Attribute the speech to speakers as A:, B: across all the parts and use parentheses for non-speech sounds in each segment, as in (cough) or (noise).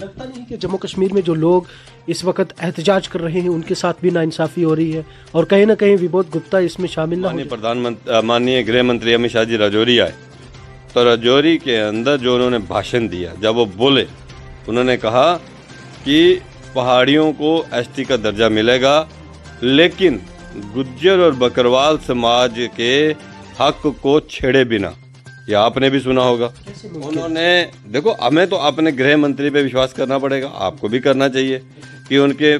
A: लगता नहीं कि जम्मू कश्मीर में जो लोग इस वक्त एहतजाज कर रहे हैं उनके साथ भी नाइंसाफी हो रही है और कहीं ना कहीं विबोध गुप्ता इसमें शामिल ना
B: प्रधानमंत्री माननीय गृह मंत्री अमित शाह जी राजौरी आए तो राजौरी के अंदर जो उन्होंने भाषण दिया जब वो बोले उन्होंने कहा कि पहाड़ियों को एस का दर्जा मिलेगा लेकिन गुज्जर और बकरवाल समाज के हक को छेड़े बिना या आपने भी सुना होगा उन्होंने देखो हमें तो अपने गृह मंत्री पे विश्वास करना पड़ेगा आपको भी करना चाहिए कि उनके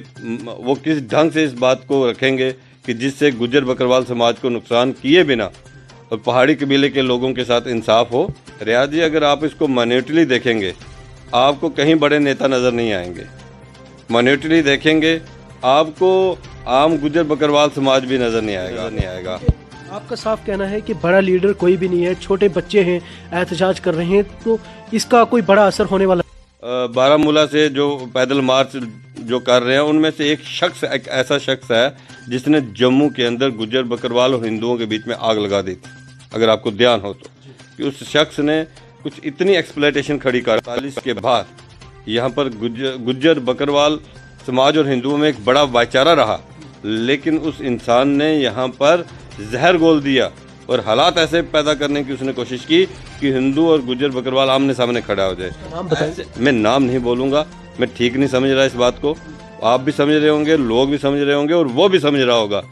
B: वो किस ढंग से इस बात को रखेंगे कि जिससे गुजर बकरवाल समाज को नुकसान किए बिना और पहाड़ी कबीले के लोगों के साथ इंसाफ हो रियाज जी अगर आप इसको मान्यूटली देखेंगे आपको कहीं बड़े नेता नज़र नहीं आएंगे मान्यूटली देखेंगे आपको आम गुजर बकरवाल समाज भी नज़र नहीं आएगा नहीं आएगा
A: आपका साफ कहना है कि बड़ा लीडर कोई भी नहीं है छोटे बच्चे हैं एहतजाज कर रहे हैं तो इसका कोई बड़ा असर होने वाला बारामूला
B: से जो पैदल मार्च जो कर रहे हैं उनमें से एक शख्स एक ऐसा शख्स है जिसने जम्मू के अंदर गुजर बकरवाल और हिंदुओं के बीच में आग लगा दी थी अगर आपको ध्यान हो तो कि उस शख्स ने कुछ इतनी एक्सप्लाइटेशन खड़ी कर चालीस के बाद यहाँ पर गुजर बकरवाल समाज और हिंदुओं में एक बड़ा भाईचारा रहा लेकिन उस इंसान ने यहाँ पर जहर गोल दिया और हालात ऐसे पैदा करने की उसने कोशिश की कि हिंदू और गुजर बकरवाल आमने सामने खड़ा हो जाए मैं नाम नहीं बोलूंगा मैं ठीक नहीं समझ रहा इस बात को आप भी समझ रहे होंगे लोग भी समझ रहे होंगे और वो भी समझ रहा होगा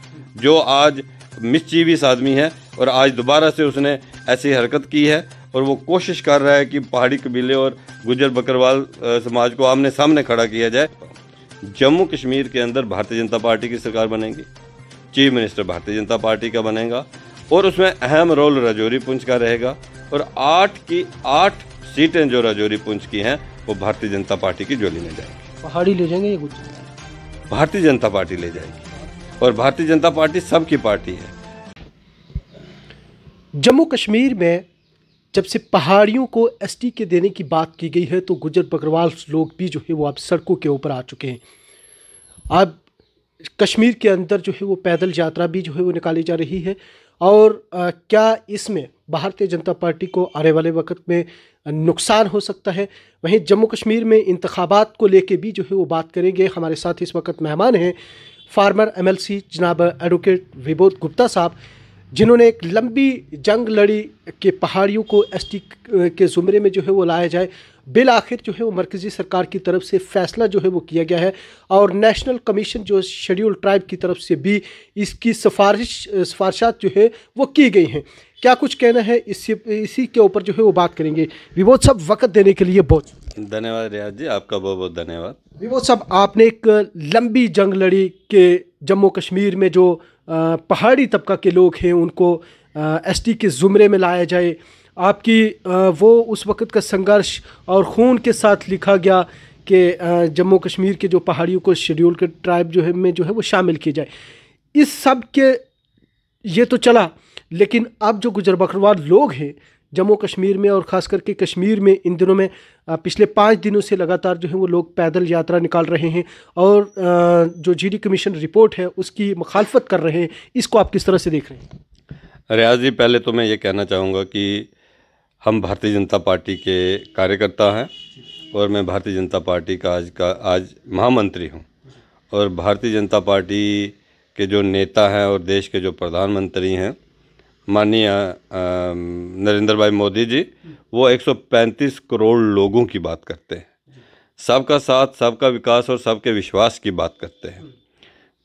B: जो आज मिसचीवियस आदमी है और आज दोबारा से उसने ऐसी हरकत की है और वो कोशिश कर रहा है कि पहाड़ी कबीले और गुजर बकरवाल समाज को आमने सामने खड़ा किया जाए जम्मू कश्मीर के अंदर भारतीय जनता पार्टी की सरकार बनेगी चीफ मिनिस्टर भारतीय जनता पार्टी का बनेगा और उसमें अहम रोल राजौरी पुंछ का रहेगा और आठ की आठ सीटें जो राजौरी पुंछ की हैं वो भारतीय जनता पार्टी की जोली में जाएंगी
A: पहाड़ी ले जाएंगे कुछ
B: भारतीय जनता पार्टी ले जाएगी और भारतीय जनता पार्टी सबकी पार्टी है
A: जम्मू कश्मीर में जब से पहाड़ियों को एस के देने की बात की गई है तो गुजर बकरवाल लोग भी जो है वो अब सड़कों के ऊपर आ चुके हैं अब कश्मीर के अंदर जो है वो पैदल यात्रा भी जो है वो निकाली जा रही है और आ, क्या इसमें भारतीय जनता पार्टी को आने वाले वक्त में नुकसान हो सकता है वहीं जम्मू कश्मीर में इंतबात को लेके भी जो है वो बात करेंगे हमारे साथ इस वक्त मेहमान हैं फार्मर एमएलसी जनाब एडवोकेट विबोध गुप्ता साहब जिन्होंने एक लंबी जंग लड़ी के पहाड़ियों को एसटी के ज़ुमरे में जो है वो लाया जाए बिल आखिर जो है वो मरकज़ी सरकार की तरफ से फ़ैसला जो है वो किया गया है और नेशनल कमीशन जो शेड्यूल ट्राइब की तरफ से भी इसकी सिफारिश सिफारशात जो है वो की गई हैं क्या कुछ कहना है इसी इसी के ऊपर जो है वो बात करेंगे विबोध साहब वक्त देने के लिए बहुत
B: धन्यवाद रियाज जी आपका बहुत बहुत धन्यवाद विबोध
A: साहब आपने एक लंबी जंग लड़ी के जम्मू कश्मीर में जो पहाड़ी तबका के लोग हैं उनको एसटी के ज़ुमरे में लाया जाए आपकी वो उस वक़्त का संघर्ष और खून के साथ लिखा गया कि जम्मू कश्मीर के जो पहाड़ियों को शेड्यूल के ट्राइब जो है में जो है वो शामिल किए जाए इस सब के ये तो चला लेकिन अब जो गुजर बकरवाल लोग हैं जम्मू कश्मीर में और ख़ास करके कश्मीर में इन दिनों में पिछले पाँच दिनों से लगातार जो है वो लोग पैदल यात्रा निकाल रहे हैं और जो जीडी कमीशन रिपोर्ट है उसकी मुखालफत कर रहे हैं इसको आप किस तरह से देख रहे
B: हैं रियाज जी पहले तो मैं ये कहना चाहूँगा कि हम भारतीय जनता पार्टी के कार्यकर्ता हैं और मैं भारतीय जनता पार्टी का आज का आज महामंत्री हूँ और भारतीय जनता पार्टी के जो नेता हैं और देश के जो प्रधानमंत्री हैं माननीय नरेंद्र भाई मोदी जी वो 135 करोड़ लोगों की बात करते हैं सबका साथ सबका विकास और सबके विश्वास की बात करते हैं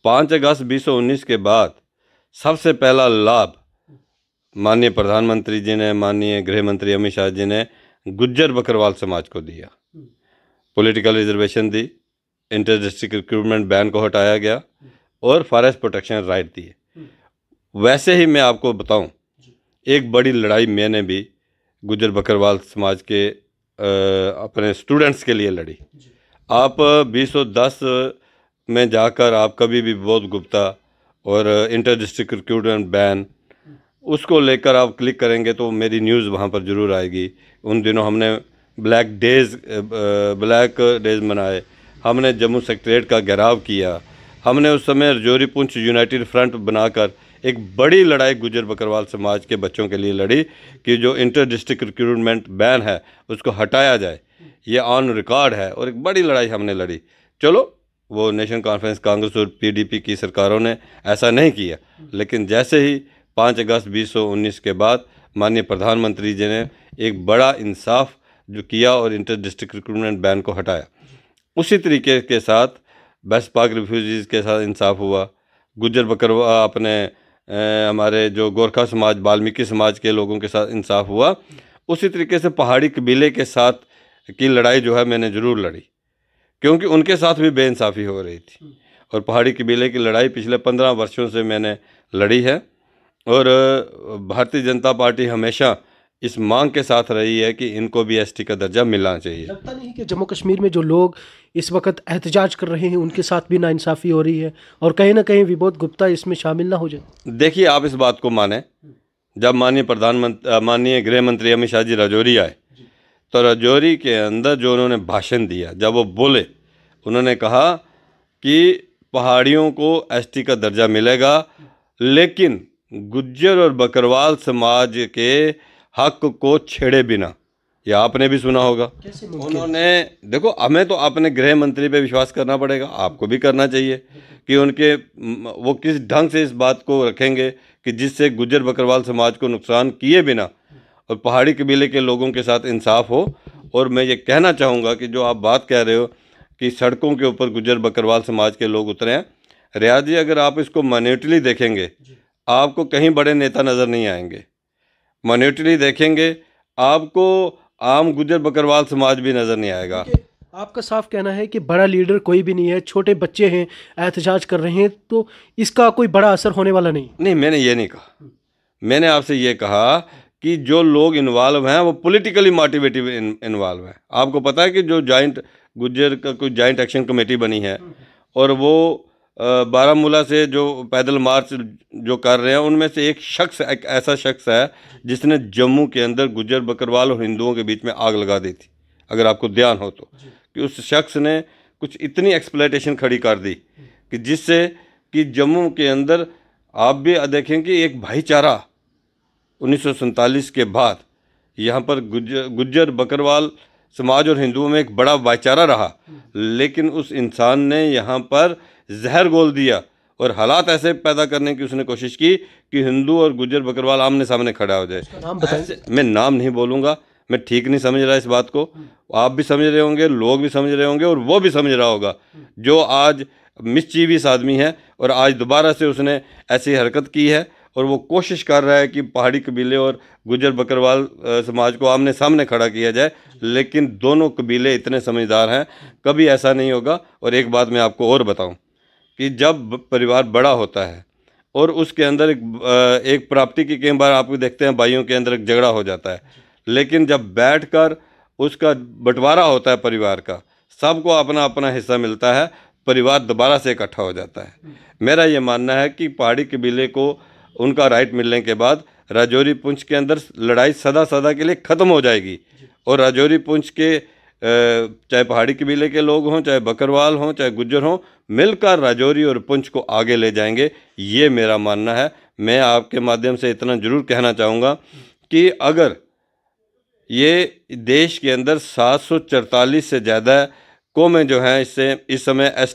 B: पाँच अगस्त बीस के बाद सबसे पहला लाभ माननीय प्रधानमंत्री जी ने माननीय गृह मंत्री अमित शाह जी ने गुज्जर बकरवाल समाज को दिया पॉलिटिकल रिजर्वेशन दी इंटर डिस्ट्रिक्ट रिक्रूटमेंट बैन को हटाया गया और फॉरेस्ट प्रोटेक्शन राइट दिए वैसे ही मैं आपको बताऊं एक बड़ी लड़ाई मैंने भी गुजर बकरवाल समाज के आ, अपने स्टूडेंट्स के लिए लड़ी आप बीस में जाकर आप कभी भी बोध गुप्ता और इंटर डिस्ट्रिक्ट रिक्रूटमेंट बैन उसको लेकर आप क्लिक करेंगे तो मेरी न्यूज़ वहाँ पर ज़रूर आएगी उन दिनों हमने ब्लैक डेज़ ब्लैक डेज़ मनाए हमने जम्मू सेक्ट्रेट का घेराव किया हमने उस समय रजौरी पुंछ यूनाइटेड फ्रंट बनाकर एक बड़ी लड़ाई गुजर बकरवाल समाज के बच्चों के लिए लड़ी कि जो इंटर डिस्ट्रिक्ट रिक्रूटमेंट बैन है उसको हटाया जाए ये ऑन रिकॉर्ड है और एक बड़ी लड़ाई हमने लड़ी चलो वो नेशनल कॉन्फ्रेंस कांग्रेस और पीडीपी की सरकारों ने ऐसा नहीं किया लेकिन जैसे ही पाँच अगस्त बीस के बाद माननीय प्रधानमंत्री जी ने एक बड़ा इंसाफ जो किया और इंटर डिस्ट्रिक्ट रिक्रूटमेंट बैन को हटाया उसी तरीके के साथ वेस्ट पाक रिफ्यूजीज़ के साथ इंसाफ हुआ गुजर बकरवा अपने हमारे जो गोरखा समाज बाल्मीकि समाज के लोगों के साथ इंसाफ हुआ उसी तरीके से पहाड़ी कबीले के साथ की लड़ाई जो है मैंने ज़रूर लड़ी क्योंकि उनके साथ भी बेइंसाफ़ी हो रही थी और पहाड़ी कबीले की लड़ाई पिछले पंद्रह वर्षों से मैंने लड़ी है और भारतीय जनता पार्टी हमेशा इस मांग के साथ रही है कि इनको भी एसटी का दर्जा मिलना चाहिए लगता
A: नहीं कि जम्मू कश्मीर में जो लोग इस वक्त एहतजाज कर रहे हैं उनके साथ भी नाइंसाफ़ी हो रही है और कहीं ना कहीं विबोध गुप्ता इसमें शामिल ना हो जाए
B: देखिए आप इस बात को माने जब माननीय प्रधानमंत्री माननीय गृह मंत्री अमित शाह जी राजौरी आए तो राजौरी के अंदर जो उन्होंने भाषण दिया जब वो बोले उन्होंने कहा कि पहाड़ियों को एस का दर्जा मिलेगा लेकिन गुज्जर और बकरवाल समाज के हक को छेड़े बिना ये आपने भी सुना होगा उन्होंने देखो हमें तो अपने गृह मंत्री पे विश्वास करना पड़ेगा आपको भी करना चाहिए कि उनके वो किस ढंग से इस बात को रखेंगे कि जिससे गुज्जर बकरवाल समाज को नुकसान किए बिना और पहाड़ी कबीले के लोगों के साथ इंसाफ हो और मैं ये कहना चाहूँगा कि जो आप बात कह रहे हो कि सड़कों के ऊपर गुजर बकरवाल समाज के लोग उतरे हैं रियाजी अगर आप इसको मनेटली देखेंगे आपको कहीं बड़े नेता नज़र नहीं आएंगे मॉनिटरी देखेंगे आपको आम गुजर बकरवाल समाज भी नज़र नहीं आएगा
A: आपका साफ कहना है कि बड़ा लीडर कोई भी नहीं है छोटे बच्चे हैं एहतजाज कर रहे हैं तो इसका कोई बड़ा असर होने वाला नहीं
B: नहीं मैंने ये नहीं कहा मैंने आपसे ये कहा कि जो लोग इन्वॉल्व हैं वो पोलिटिकली मोटिवेटिव इन्वॉल्व हैं आपको पता है कि जो जॉइंट गुजर का कोई जॉइंट एक्शन कमेटी बनी है और वो बारामूला से जो पैदल मार्च जो कर रहे हैं उनमें से एक शख्स एक ऐसा शख्स है जिसने जम्मू के अंदर गुजर बकरवाल और हिंदुओं के बीच में आग लगा दी थी अगर आपको ध्यान हो तो कि उस शख्स ने कुछ इतनी एक्सप्लेटेशन खड़ी कर दी कि जिससे कि जम्मू के अंदर आप भी देखें कि एक भाईचारा उन्नीस के बाद यहाँ पर गुजर गुजर बकरवाल समाज और हिंदुओं में एक बड़ा भाईचारा रहा हम्म। लेकिन उस इंसान ने यहाँ पर जहर गोल दिया और हालात ऐसे पैदा करने की उसने कोशिश की कि हिंदू और गुजर बकरवाल आमने सामने खड़ा हो जाए नाम मैं नाम नहीं बोलूँगा मैं ठीक नहीं समझ रहा इस बात को आप भी समझ रहे होंगे लोग भी समझ रहे होंगे और वो भी समझ रहा होगा जो आज मिसचीविस आदमी है और आज दोबारा से उसने ऐसी हरकत की है और वो कोशिश कर रहा है कि पहाड़ी कबीले और गुजर बकरवाल समाज को आमने सामने खड़ा किया जाए लेकिन दोनों कबीले इतने समझदार हैं कभी ऐसा नहीं होगा और एक बात मैं आपको और बताऊं कि जब परिवार बड़ा होता है और उसके अंदर एक एक प्राप्ति की कई बार आप देखते हैं भाइयों के अंदर एक झगड़ा हो जाता है लेकिन जब बैठ कर उसका बंटवारा होता है परिवार का सबको अपना अपना हिस्सा मिलता है परिवार दोबारा से इकट्ठा हो जाता है मेरा ये मानना है कि पहाड़ी कबीले को उनका राइट मिलने के बाद राजौरी पुंछ के अंदर लड़ाई सदा सदा के लिए ख़त्म हो जाएगी और राजौरी पुंछ के चाहे पहाड़ी कबीले के लोग हों चाहे बकरवाल हों चाहे गुज्जर हों मिलकर राजौरी और पुंछ को आगे ले जाएंगे ये मेरा मानना है मैं आपके माध्यम से इतना ज़रूर कहना चाहूँगा कि अगर ये देश के अंदर सात से ज़्यादा कौमें जो हैं इससे इस समय एस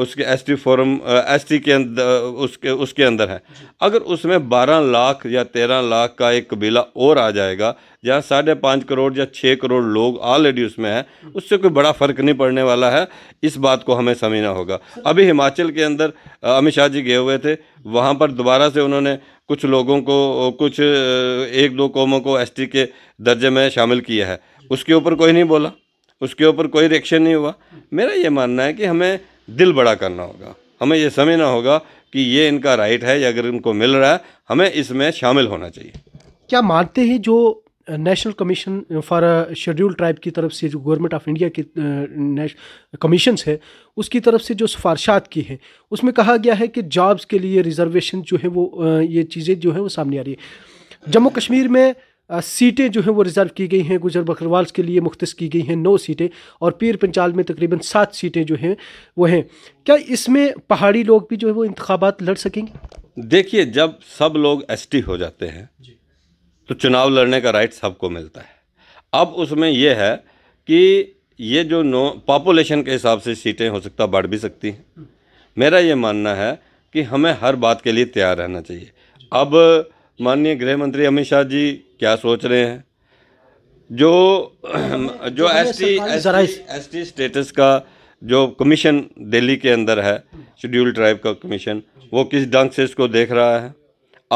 B: उसके S T forum S T के अंदर उसके उसके अंदर है अगर उसमें बारह लाख या तेरह लाख का एक कबीला और आ जाएगा जहाँ साढ़े पाँच करोड़ या छः करोड़ लोग ऑलरेडी उसमें हैं हम्म। उससे कोई बड़ा फ़र्क नहीं पड़ने वाला है इस बात को हमें समझना होगा अभी हिमाचल के अंदर अमित शाह जी गए हुए थे वहाँ पर दोबारा से उन्होंने कुछ लोगों को कुछ एक दो कौमों को टी के दर्जे में शामिल किया है उसके ऊपर कोई नहीं बोला उसके ऊपर कोई रिएक्शन नहीं हुआ हम्म। मेरा ये मानना है कि हमें दिल बड़ा करना होगा हमें ये समझना होगा कि ये इनका राइट है या अगर इनको मिल रहा है हमें इसमें शामिल होना चाहिए
A: क्या मानते हैं जो national commission for schedule tribe की तरफ से जो गवर्नमेंट ऑफ इंडिया की कमीशन है उसकी तरफ से जो सिफारशात की हैं उसमें कहा गया है कि जॉब्स के लिए रिजर्वेशन जो है वो ये चीज़ें जो है वो सामने आ रही है जम्मू कश्मीर में सीटें जो हैं वो रिज़र्व की गई हैं गुजर बकरवाल के लिए मुख्त की गई हैं नौ सीटें और पीर पंचाल में तकरीबन सात सीटें जो हैं वो हैं क्या इसमें पहाड़ी लोग भी जो है वो इंतबात लड़ सकेंगे
B: देखिए जब सब लोग एस हो जाते हैं तो चुनाव लड़ने का राइट सबको मिलता है अब उसमें यह है कि ये जो नो पॉपुलेशन के हिसाब से सीटें हो सकता बढ़ भी सकती हैं हम्म। मेरा ये मानना है कि हमें हर बात के लिए तैयार रहना चाहिए अब माननीय गृह मंत्री अमित शाह जी क्या सोच रहे हैं जो (clears throat) जो S T S T status का जो कमीशन दिल्ली के अंदर है शेड्यूल ट्राइब का कमीशन वो किस ढंग से इसको देख रहा है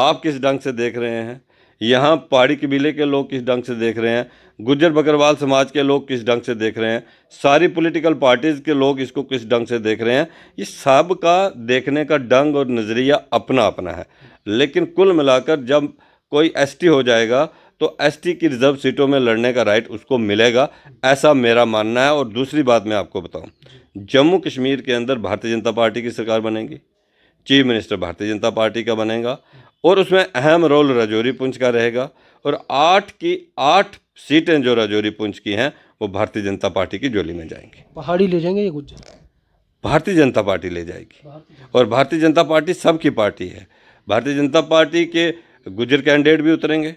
B: आप किस ढंग से देख रहे हैं यहाँ पहाड़ी कबीले के लोग किस ढंग से देख रहे हैं गुजर बकरवाल समाज के लोग किस ढंग से देख रहे हैं सारी पॉलिटिकल पार्टीज़ के लोग इसको किस ढंग से देख रहे हैं ये सब का देखने का ढंग और नज़रिया अपना अपना है लेकिन कुल मिलाकर जब कोई एसटी हो जाएगा तो एसटी की रिजर्व सीटों में लड़ने का राइट उसको मिलेगा ऐसा मेरा मानना है और दूसरी बात मैं आपको बताऊँ जम्मू कश्मीर के अंदर भारतीय जनता पार्टी की सरकार बनेगी चीफ मिनिस्टर भारतीय जनता पार्टी का बनेगा और उसमें अहम रोल राजौरी पुंछ का रहेगा और आठ की आठ सीटें जो राजौरी पुंछ की हैं वो भारतीय जनता पार्टी की जोली में जाएंगी
A: पहाड़ी ले जाएंगे ये गुज्जर
B: भारतीय जनता पार्टी ले जाएगी और भारतीय जनता पार्टी सबकी पार्टी है भारतीय जनता पार्टी के गुजर कैंडिडेट भी उतरेंगे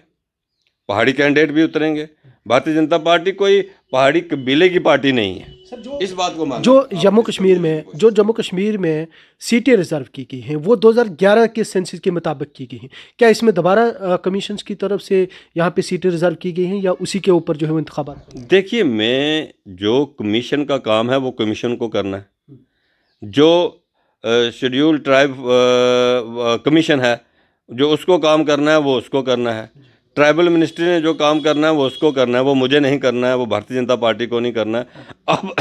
B: पहाड़ी कैंडिडेट भी उतरेंगे भारतीय जनता पार्टी कोई पहाड़ी कबीले की पार्टी नहीं है सर इस बात को
A: मान जो जम्मू कश्मीर में जो जम्मू कश्मीर में सीटें रिजर्व की गई हैं वो 2011 के सेंसिस के मुताबिक की गई हैं क्या इसमें दोबारा कमीशन की तरफ से यहाँ पे सीटें रिजर्व की गई हैं या उसी के ऊपर जो है वो इंतबात
B: देखिए मैं जो कमीशन का काम है वो कमीशन को करना है जो शेड्यूल ट्राइब कमीशन है जो उसको काम करना है वो उसको करना है ट्राइबल मिनिस्ट्री ने जो काम करना है वो उसको करना है वो मुझे नहीं करना है वो भारतीय जनता पार्टी को नहीं करना है अब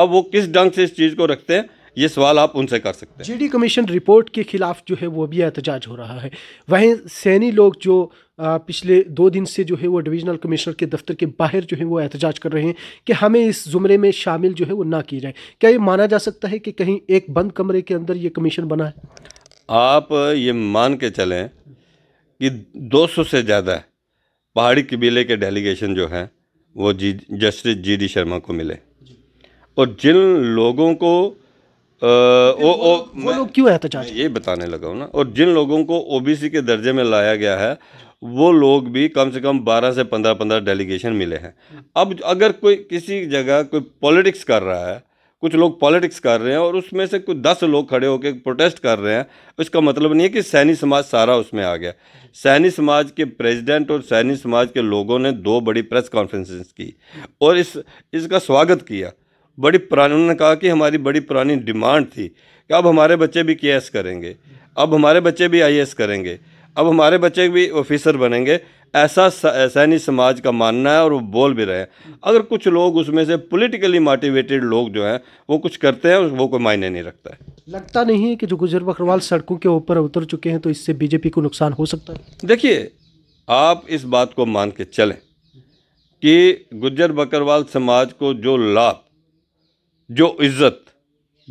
B: अब वो किस ढंग से इस चीज़ को रखते हैं ये सवाल आप उनसे कर सकते हैं जीडी
A: कमीशन रिपोर्ट के खिलाफ जो है वो भी एहतजाज हो रहा है वहीं सैनी लोग जो पिछले दो दिन से जो है वो डिवीजनल कमिश्नर के दफ्तर के बाहर जो है वो एहतजाज कर रहे हैं कि हमें इस जुमरे में शामिल जो है वो ना किया जाए क्या ये माना जा सकता है कि कहीं एक बंद कमरे के अंदर ये कमीशन बना है
B: आप ये मान के चलें कि 200 से ज़्यादा पहाड़ी कबीले के डेलीगेशन जो हैं वो जी जस्टिस जी डी शर्मा को मिले और जिन लोगों को आ, वो, वो, वो लोग क्यों एहतजाज तो ये बताने लगा हूँ ना और जिन लोगों को ओबीसी के दर्जे में लाया गया है वो लोग भी कम से कम 12 से 15 15 डेलीगेशन मिले हैं अब अगर कोई किसी जगह कोई पॉलिटिक्स कर रहा है कुछ लोग पॉलिटिक्स कर रहे हैं और उसमें से कुछ दस लोग खड़े होकर प्रोटेस्ट कर रहे हैं इसका मतलब नहीं है कि सैनी समाज सारा उसमें आ गया सैनी समाज के प्रेसिडेंट और सैनी समाज के लोगों ने दो बड़ी प्रेस कॉन्फ्रेंसेस की और इस इसका स्वागत किया बड़ी पुरानी उन्होंने कहा कि हमारी बड़ी पुरानी डिमांड थी कि अब हमारे बच्चे भी के करेंगे अब हमारे बच्चे भी आई करेंगे अब हमारे बच्चे भी ऑफिसर बनेंगे ऐसा सैनी समाज का मानना है और वो बोल भी रहे हैं अगर कुछ लोग उसमें से पॉलिटिकली मोटिवेटेड लोग जो हैं वो कुछ करते हैं वो कोई मायने नहीं रखता है
A: लगता नहीं है कि जो गुजर बकरवाल सड़कों के ऊपर उतर चुके हैं तो इससे बीजेपी को नुकसान हो सकता है
B: देखिए आप इस बात को मान के चलें कि गुजर बकरवाल समाज को जो लाभ जो इज्जत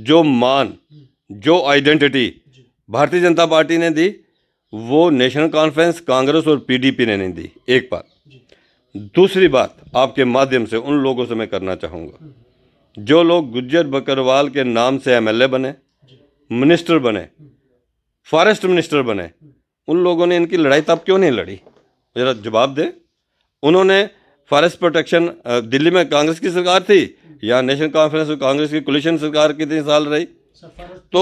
B: जो मान जो आइडेंटिटी भारतीय जनता पार्टी ने दी वो नेशनल कॉन्फ्रेंस कांग्रेस और पीडीपी ने नहीं दी एक बात दूसरी बात आपके माध्यम से उन लोगों से मैं करना चाहूँगा जो लोग गुज्जर बकरवाल के नाम से एमएलए बने मिनिस्टर बने फॉरेस्ट मिनिस्टर बने उन लोगों ने इनकी लड़ाई तब तो क्यों नहीं लड़ी जरा जवाब दे उन्होंने फॉरेस्ट प्रोटेक्शन दिल्ली में कांग्रेस की सरकार थी या नेशनल कॉन्फ्रेंस कांग्रेस की कोलिशन सरकार कितने साल रही तो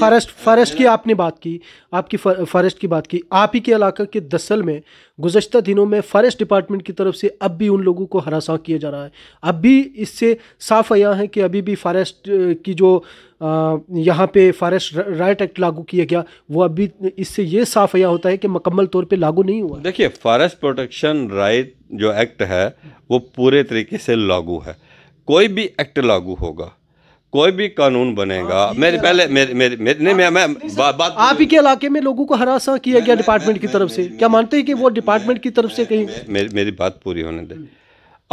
B: फॉरेस्ट
A: फॉरेस्ट की आपने बात की आपकी फॉरेस्ट की बात की आप ही के इलाके के दसल में गुजशत दिनों में फॉरेस्ट डिपार्टमेंट की तरफ से अब भी उन लोगों को हरासा किया जा रहा है अब भी इससे साफ आया है कि अभी भी फॉरेस्ट की जो यहाँ पे फॉरेस्ट राइट एक्ट लागू किया गया वो अभी इससे ये साफ आया होता है कि मुकम्मल तौर पर लागू नहीं हुआ
B: देखिए फॉरेस्ट प्रोटेक्शन राइट जो एक्ट है वो पूरे तरीके से लागू है कोई भी एक्ट लागू होगा कोई भी कानून बनेगा हाँ, मेरे पहले मेरे मेरे, मेरे नहीं मैं मैं बा, बात आप
A: ही के इलाके में लोगों को हरासा किया गया डिपार्टमेंट की तरफ से क्या मानते हैं कि वो डिपार्टमेंट की तरफ से कहीं
B: मेरी बात पूरी होने दे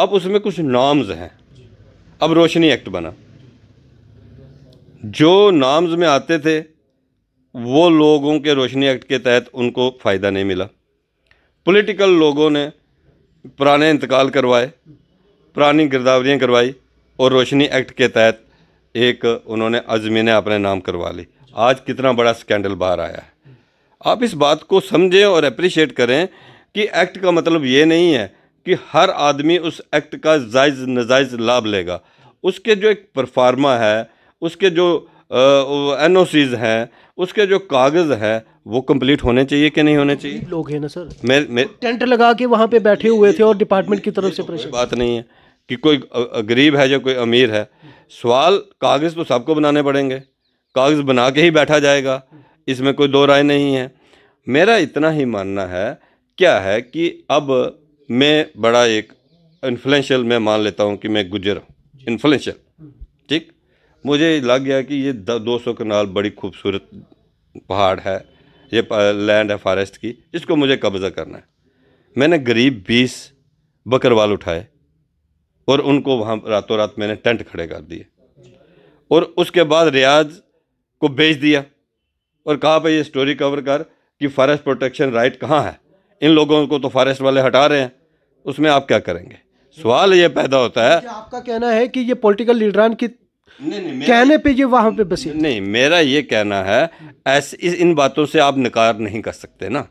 B: अब उसमें कुछ नॉम्स हैं अब रोशनी एक्ट बना जो नाम्स में आते थे वो लोगों के रोशनी एक्ट के तहत उनको फ़ायदा नहीं मिला पॉलिटिकल लोगों ने पुराने इंतकाल करवाए पुरानी गिरदावरियाँ करवाई और रोशनी एक्ट के तहत एक उन्होंने अजमीने अपने नाम करवा ली आज कितना बड़ा स्कैंडल बाहर आया है आप इस बात को समझें और अप्रिशिएट करें कि एक्ट का मतलब ये नहीं है कि हर आदमी उस एक्ट का जायज़ नजायज़ लाभ लेगा उसके जो एक परफार्मा है उसके जो एन ओ सीज़ हैं उसके जो कागज़ है वो कंप्लीट होने चाहिए कि नहीं होने चाहिए
A: लोग हैं ना सर मैं टेंट लगा के वहाँ पे बैठे हुए थे और डिपार्टमेंट की तरफ से तो
B: बात नहीं है कि कोई गरीब है या कोई अमीर है सवाल कागज़ तो सबको बनाने पड़ेंगे कागज़ बना के ही बैठा जाएगा इसमें कोई दो राय नहीं है मेरा इतना ही मानना है क्या है कि अब मैं बड़ा एक इन्फ्लुएंशियल मैं मान लेता हूँ कि मैं गुजर हूँ इन्फ्लुएंशियल ठीक मुझे लग गया कि ये दो सौ कनाल बड़ी खूबसूरत पहाड़ है ये लैंड है फॉरेस्ट की इसको मुझे कब्ज़ा करना है मैंने गरीब बीस बकरवाल उठाए और उनको वहाँ रातों रात मैंने टेंट खड़े कर दिए और उसके बाद रियाज को बेच दिया और कहा भाई ये स्टोरी कवर कर कि फॉरेस्ट प्रोटेक्शन राइट कहाँ है इन लोगों को तो फॉरेस्ट वाले हटा रहे हैं उसमें आप क्या करेंगे सवाल ये पैदा होता है
A: आपका कहना है कि ये पॉलिटिकल लीडरान की नहीं,
B: नहीं, कहने पे ये वहाँ पे बस नहीं मेरा ये कहना है ऐसे इन बातों से आप नकार नहीं कर सकते ना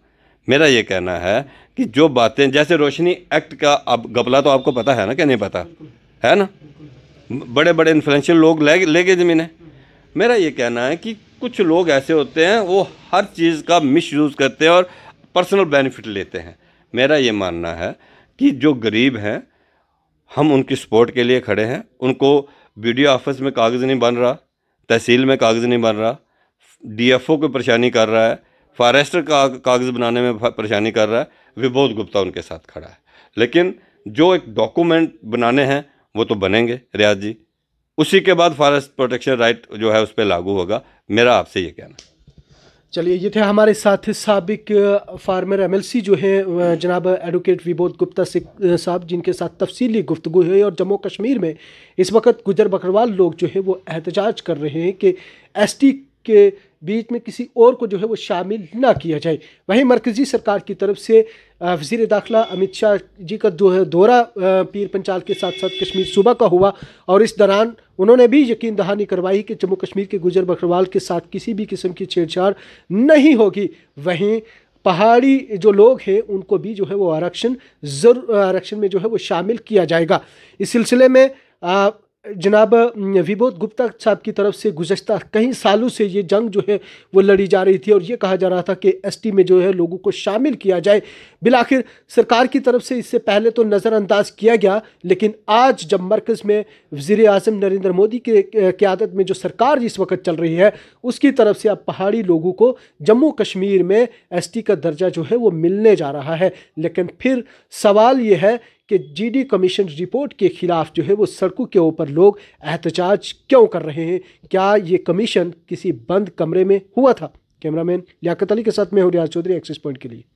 B: मेरा ये कहना है कि जो बातें जैसे रोशनी एक्ट का अब गपला तो आपको पता है ना क्या नहीं पता है ना बड़े बड़े इन्फ्लुएंशियल लोग ले ले गए ज़मीनें मेरा ये कहना है कि कुछ लोग ऐसे होते हैं वो हर चीज़ का मिस यूज़ करते हैं और पर्सनल बेनिफिट लेते हैं मेरा ये मानना है कि जो गरीब हैं हम उनकी सपोर्ट के लिए खड़े हैं उनको वीडियो ऑफिस में कागज़ नहीं बन रहा तहसील में कागज़ नहीं बन रहा डीएफओ को परेशानी कर रहा है फॉरेस्टर का कागज़ बनाने में परेशानी कर रहा है विबोध गुप्ता उनके साथ खड़ा है लेकिन जो एक डॉक्यूमेंट बनाने हैं वो तो बनेंगे रियाज जी उसी के बाद फॉरेस्ट प्रोटेक्शन राइट जो है उस पर लागू होगा मेरा आपसे ये कहना
A: चलिए ये थे हमारे साथ सबक फार्मर एमएलसी जो हैं जनाब एडवोकेट विबोध गुप्ता साहब जिनके साथ तफसीली गुफ्तु हुई और जम्मू कश्मीर में इस वक्त गुजर बकरवाल लोग जो है वो एहतजाज कर रहे हैं कि एसटी के बीच में किसी और को जो है वो शामिल ना किया जाए वहीं मरकज़ी सरकार की तरफ से वजीर दाखिला अमित शाह जी का दौरा पीर पंचाल के साथ साथ कश्मीर सूबा का हुआ और इस दौरान उन्होंने भी यकीन दहानी करवाई कि जम्मू कश्मीर के गुजर बकरवाल के साथ किसी भी किस्म की छेड़छाड़ नहीं होगी वहीं पहाड़ी जो लोग हैं उनको भी जो है वो आरक्षण जरूर आरक्षण में जो है वो शामिल किया जाएगा इस सिलसिले में जनाब विबोध गुप्ता साहब की तरफ से गुजशत कई सालों से ये जंग जो है वो लड़ी जा रही थी और ये कहा जा रहा था कि एसटी में जो है लोगों को शामिल किया जाए बिलाखिर सरकार की तरफ से इससे पहले तो नज़रअंदाज किया गया लेकिन आज जब मरकज़ में वजीर अजम नरेंद्र मोदी के क्यादत में जो सरकार जिस वक्त चल रही है उसकी तरफ से अब पहाड़ी लोगों को जम्मू कश्मीर में एस का दर्जा जो है वो मिलने जा रहा है लेकिन फिर सवाल ये है कि जीडी कमीशन रिपोर्ट के ख़िलाफ़ जो है वो सड़कों के ऊपर लोग एहतजाज क्यों कर रहे हैं क्या ये कमीशन किसी बंद कमरे में हुआ था कैमरामैन लियाकत अली के साथ मैं हूँ रियाज चौधरी एक्सिस पॉइंट के लिए